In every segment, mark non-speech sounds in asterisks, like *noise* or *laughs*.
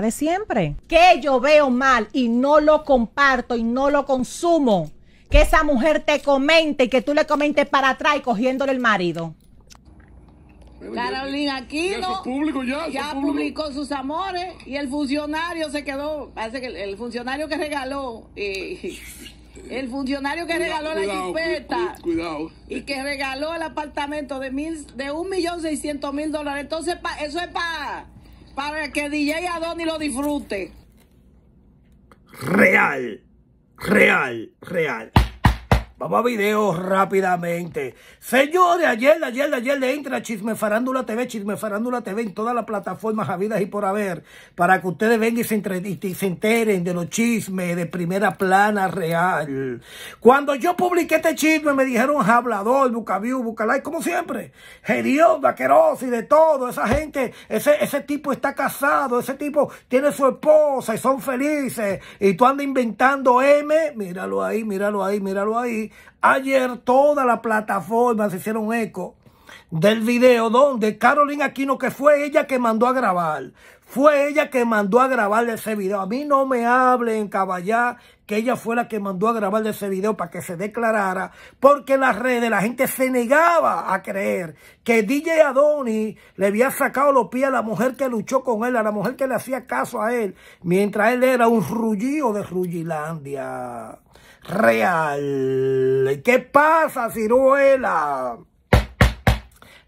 de siempre. Que yo veo mal y no lo comparto y no lo consumo. Que esa mujer te comente y que tú le comentes para atrás y cogiéndole el marido. Carolina Aquino ya, publicó sus amores y el funcionario se quedó. Parece que el, funcionario que regaló. el funcionario que regaló la jipeta cuidado. y que regaló el apartamento de mil de un millón seiscientos mil dólares. Entonces, eso es para para que DJ Adoni lo disfrute. Real, real, real. Vamos a videos rápidamente. Señores, ayer, ayer, ayer le entra Chisme Farándula TV, Chisme Farándula TV en todas las plataformas habidas y por haber, para que ustedes vengan y se, enteren de los chismes de primera plana real. Cuando yo publiqué este chisme, me dijeron hablador, bucaviu, bucalay, como siempre. Dios, Vaqueros y de todo. Esa gente, ese, ese tipo está casado, ese tipo tiene su esposa y son felices. Y tú andas inventando M, míralo ahí, míralo ahí, míralo ahí Ayer todas las plataformas se hicieron eco del video donde Carolina Aquino, que fue ella que mandó a grabar, fue ella que mandó a grabarle ese video. A mí no me hablen, caballá, que ella fue la que mandó a grabarle ese video para que se declarara, porque en las redes la gente se negaba a creer que DJ Adoni le había sacado los pies a la mujer que luchó con él, a la mujer que le hacía caso a él, mientras él era un rullío de Rullilandia. Real. ¿Qué pasa, ciruela?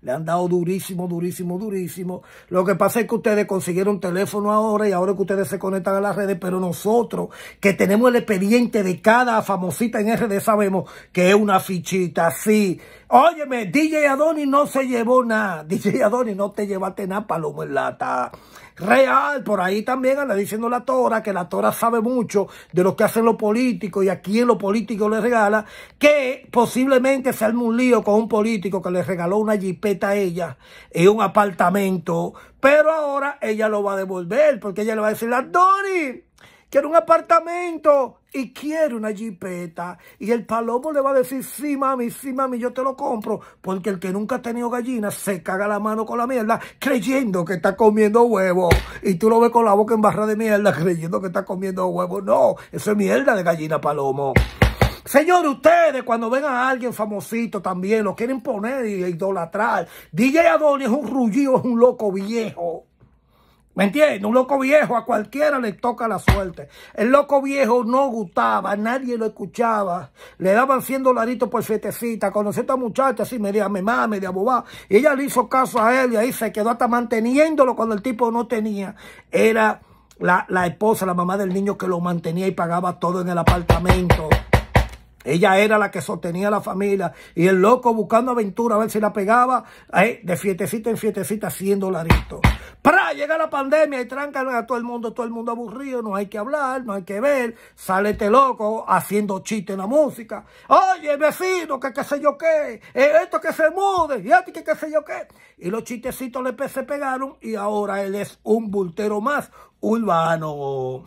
Le han dado durísimo, durísimo, durísimo. Lo que pasa es que ustedes consiguieron teléfono ahora y ahora que ustedes se conectan a las redes, pero nosotros que tenemos el expediente de cada famosita en RD sabemos que es una fichita así. Óyeme, DJ Adonis no se llevó nada. *laughs* DJ Adoni no te llevaste nada, palomo en lata. Real, por ahí también anda diciendo la Tora, que la Tora sabe mucho de lo que hacen los políticos y a quién los políticos le regala, que posiblemente se arme un lío con un político que le regaló una JP ella es un apartamento, pero ahora ella lo va a devolver porque ella le va a decir, a Dori, quiero un apartamento y quiero una jipeta. Y el palomo le va a decir, sí, mami, sí, mami, yo te lo compro. Porque el que nunca ha tenido gallina se caga la mano con la mierda creyendo que está comiendo huevo. Y tú lo ves con la boca en barra de mierda *laughs* creyendo que está comiendo huevo. No, eso es mierda de gallina, palomo. Señores, ustedes cuando ven a alguien famosito también, lo quieren poner y idolatrar. DJ Adonis es un rullido, es un loco viejo. ¿Me entiendes? Un loco viejo, a cualquiera le toca la suerte. El loco viejo no gustaba, nadie lo escuchaba. Le daban 100 dolaritos por sietecita. Conocí a esta muchacha así, media mamá, media bobá. Y ella le hizo caso a él y ahí se quedó hasta manteniéndolo cuando el tipo no tenía. Era la, la esposa, la mamá del niño que lo mantenía y pagaba todo en el apartamento. Ella era la que sostenía la familia y el loco buscando aventura a ver si la pegaba de fietecita en fietecita 100 dolaritos. Para llega la pandemia y tranca a todo el mundo, todo el mundo aburrido, no hay que hablar, no hay que ver, sale este loco haciendo chiste en la música. Oye, vecino, que qué sé yo qué, eh, esto que se mude, y ti que qué sé yo qué. Y los chistecitos le se pegaron y ahora él es un bultero más urbano.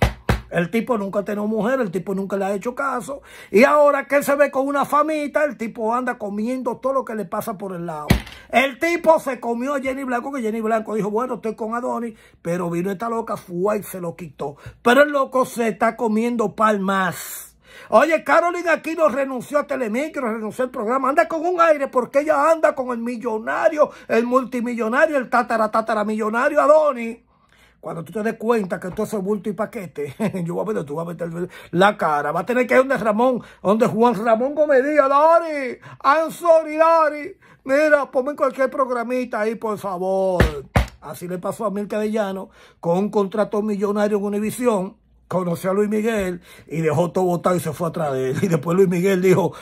El tipo nunca ha tenido mujer, el tipo nunca le ha hecho caso. Y ahora que él se ve con una famita, el tipo anda comiendo todo lo que le pasa por el lado. El tipo se comió a Jenny Blanco, que Jenny Blanco dijo, bueno, estoy con Adonis, pero vino esta loca, fue y se lo quitó. Pero el loco se está comiendo palmas. Oye, Carolina aquí no renunció a Telemicro, renunció al programa. Anda con un aire porque ella anda con el millonario, el multimillonario, el tatara, tatara millonario Adonis. Cuando tú te des cuenta que todo es bulto y paquete, *laughs* yo tú vas a meter la cara. Va a tener que ir donde Ramón, donde Juan Ramón Gomedía, Dari, I'm sorry, Dari. Mira, ponme cualquier programita ahí, por favor. Así le pasó a Mil de con un contrato millonario en Univisión conoció a Luis Miguel y dejó todo botado y se fue atrás de él. *laughs* Y después Luis Miguel dijo,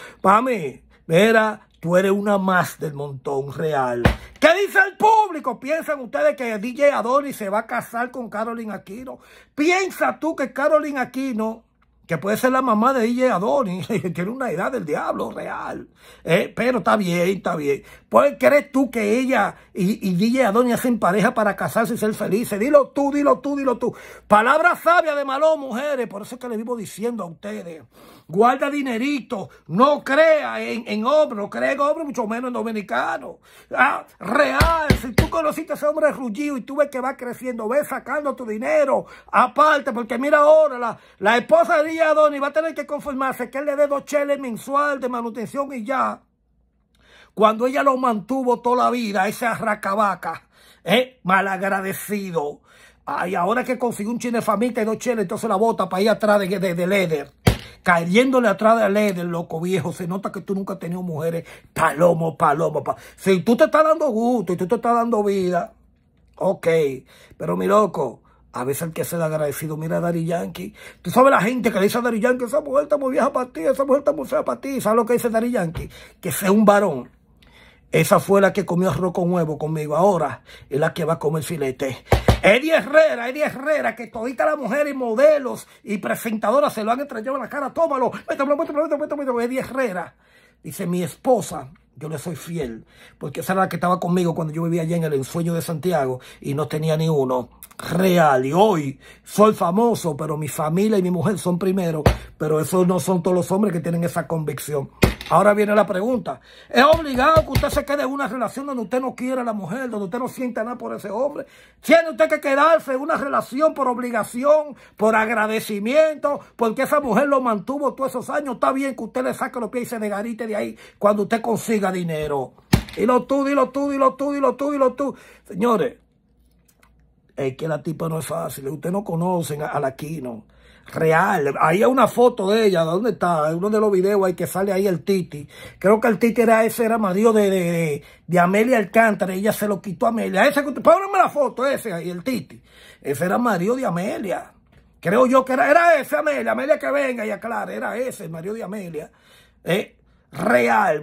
mí. Mira, tú eres una más del montón real. ¿Qué dice el público? ¿Piensan ustedes que DJ Adonis se va a casar con Carolyn Aquino? ¿Piensa tú que Carolyn Aquino que puede ser la mamá de DJ Adonis, *laughs* tiene una edad del diablo real, eh, pero está bien, está bien. ¿Pues crees tú que ella y, DJ Adonis hacen pareja para casarse y ser felices? Dilo tú, dilo tú, dilo tú. palabra sabia de malo, mujeres, por eso es que le vivo diciendo a ustedes, guarda dinerito, no crea en, en hombre, no crea en hombre, mucho menos en dominicano. Ah, real, si tú conociste a ese hombre rugido y tú ves que va creciendo, ves sacando tu dinero, aparte, porque mira ahora, la, la esposa de y va a tener que conformarse que él le dé dos cheles mensual de manutención y ya. Cuando ella lo mantuvo toda la vida, ese arracabaca, ¿eh? malagradecido. Ay, ahora que consiguió un chile famita y dos cheles, entonces la bota para ir atrás de, de, Leder. Cayéndole atrás de Leder, loco viejo. Se nota que tú nunca has tenido mujeres. Palomo, palomo, palomo. Si tú te estás dando gusto y tú te estás dando vida, ok. Pero mi loco, a veces el que se ser agradecido. Mira a Dari Yankee. Tú sabes la gente que le dice a Dari Yankee, esa mujer está muy vieja para ti, esa mujer está muy fea para ti. ¿Sabes lo que dice Dari Yankee? Que sea un varón. Esa fue la que comió arroz con huevo conmigo. Ahora es la que va a comer filete. Eddie Herrera, Eddie Herrera, que todita la mujer y modelos y presentadoras se lo han estrellado en la cara. Tómalo. Eddie Herrera. Dice mi esposa yo le soy fiel, porque esa era la que estaba conmigo cuando yo vivía allá en el ensueño de Santiago y no tenía ni uno real. Y hoy soy famoso, pero mi familia y mi mujer son primero, pero esos no son todos los hombres que tienen esa convicción. Ahora viene la pregunta. ¿Es obligado que usted se quede en una relación donde usted no quiere a la mujer, donde usted no sienta nada por ese hombre? ¿Tiene usted que quedarse en una relación por obligación, por agradecimiento, porque esa mujer lo mantuvo todos esos años? Está bien que usted le saque los pies y se negarite de ahí cuando usted consiga dinero. Y lo tú, y lo tú, y lo tú, y lo tú, y lo tú. Señores, es que la tipa no es fácil. Ustedes no conocen a, a la Kino real. Ahí hay una foto de ella, ¿dónde está? Uno de los videos ahí que sale ahí el Titi. Creo que el Titi era ese, era mario de, Amelia Alcántara. Ella se lo quitó a Amelia. Ese, póngame la foto, ese ahí, el Titi. Ese era Mario de Amelia. Creo yo que era, era ese Amelia. Amelia que venga y aclare, era ese, Mario de Amelia. Eh, real.